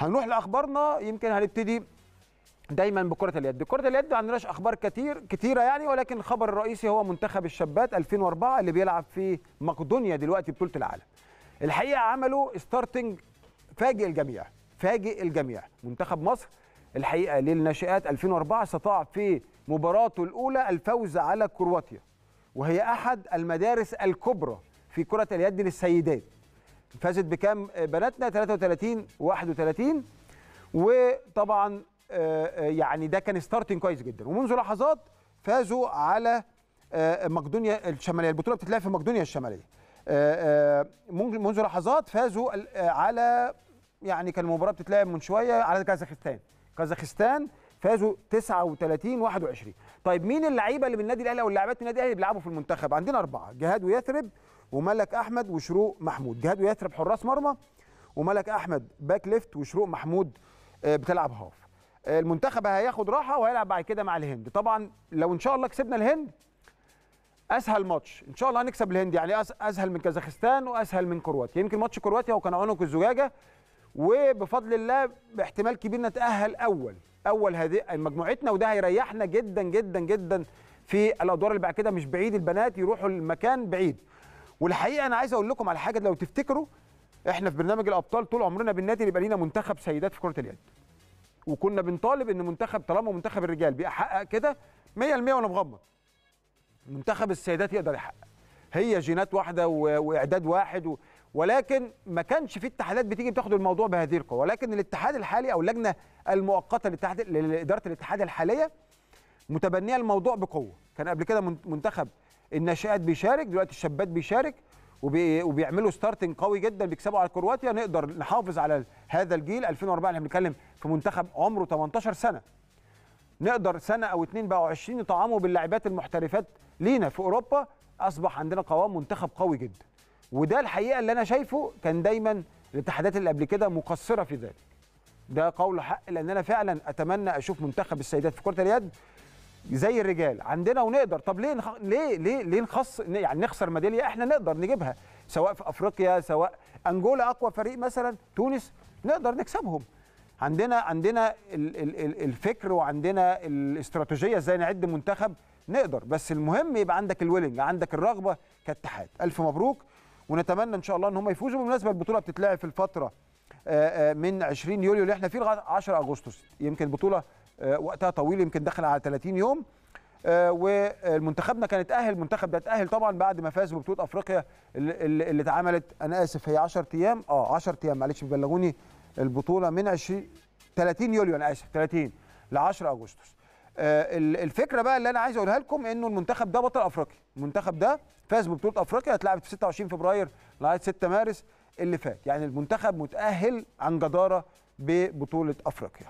هنروح لاخبارنا يمكن هنبتدي دايما بكره اليد كره اليد ما عندناش اخبار كتير كتيره يعني ولكن الخبر الرئيسي هو منتخب الشابات 2004 اللي بيلعب في مقدونيا دلوقتي بطوله العالم الحقيقه عملوا ستارتنج فاجئ الجميع فاجئ الجميع منتخب مصر الحقيقه للناشئات 2004 استطاع في مباراته الاولى الفوز على كرواتيا وهي احد المدارس الكبرى في كره اليد للسيدات فازت بكام آه، بناتنا 33 31 وطبعا آه، آه، يعني ده كان ستارتنج كويس جدا ومنذ لحظات فازوا على مقدونيا الشماليه البطوله بتتلعب في مقدونيا الشماليه منذ لحظات فازوا على يعني كان المباراه بتتلعب من شويه على كازاخستان كازاخستان فازوا 39 21 طيب مين اللعيبه اللي من النادي الاهلي او اللاعبات من النادي الاهلي بيلعبوا في المنتخب عندنا اربعه جهاد ويثرب وملك احمد وشروق محمود جهاد ويثرب حراس مرمى وملك احمد باك ليفت وشروق محمود آه، بتلعب هاف آه، المنتخب هياخد راحه وهيلعب بعد كده مع الهند طبعا لو ان شاء الله كسبنا الهند اسهل ماتش ان شاء الله هنكسب الهند يعني اسهل من كازاخستان واسهل من كرواتيا يمكن ماتش كرواتيا هو كان عنق الزجاجه وبفضل الله باحتمال كبير نتاهل اول اول هذه مجموعتنا وده هيريحنا جدا جدا جدا في الادوار اللي بعد كده مش بعيد البنات يروحوا المكان بعيد والحقيقه انا عايز اقول لكم على حاجه لو تفتكروا احنا في برنامج الابطال طول عمرنا بالنادي يبقى لينا منتخب سيدات في كره اليد وكنا بنطالب ان منتخب طالما منتخب الرجال بيحقق كده 100% وانا مغمض منتخب السيدات يقدر يحقق هي جينات واحده واعداد واحد و... ولكن ما كانش في اتحادات بتيجي بتاخد الموضوع بهذه القوه ولكن الاتحاد الحالي او اللجنه المؤقته للاتحاد لاداره الاتحاد الحاليه متبنيه الموضوع بقوه كان قبل كده منتخب الناشئات بيشارك دلوقتي الشابات بيشارك وبي... وبيعملوا ستارتنج قوي جدا بيكسبوا على كرواتيا نقدر نحافظ على هذا الجيل 2004 احنا بنتكلم في منتخب عمره 18 سنه نقدر سنه او اتنين بقوا 20 يطعموا باللاعبات المحترفات لينا في اوروبا اصبح عندنا قوام منتخب قوي جدا وده الحقيقه اللي انا شايفه كان دايما الاتحادات اللي قبل كده مقصره في ذلك ده قول حق لان انا فعلا اتمنى اشوف منتخب السيدات في كره اليد زي الرجال عندنا ونقدر طب ليه ليه ليه ليه نخص يعني نخسر ميداليه احنا نقدر نجيبها سواء في افريقيا سواء انجولا اقوى فريق مثلا تونس نقدر نكسبهم عندنا عندنا الفكر وعندنا الاستراتيجيه ازاي نعد منتخب نقدر بس المهم يبقى عندك الويلنج عندك الرغبه كاتحاد الف مبروك ونتمنى ان شاء الله ان هم يفوزوا بالمناسبه البطوله بتتلعب في الفتره من 20 يوليو اللي احنا فيه لغايه 10 اغسطس يمكن بطوله آه، وقتها طويل يمكن دخل على 30 يوم آه، ومنتخبنا كان اتاهل المنتخب ده اتاهل طبعا بعد ما فاز ببطوله افريقيا اللي, اتعملت انا اسف هي 10 ايام اه 10 ايام معلش بيبلغوني البطوله من 20 30 يوليو انا اسف 30 ل 10 اغسطس آه، الفكره بقى اللي انا عايز اقولها لكم انه المنتخب ده بطل افريقيا المنتخب ده فاز ببطوله افريقيا اتلعبت في 26 فبراير لغايه 6 مارس اللي فات يعني المنتخب متاهل عن جداره ببطوله افريقيا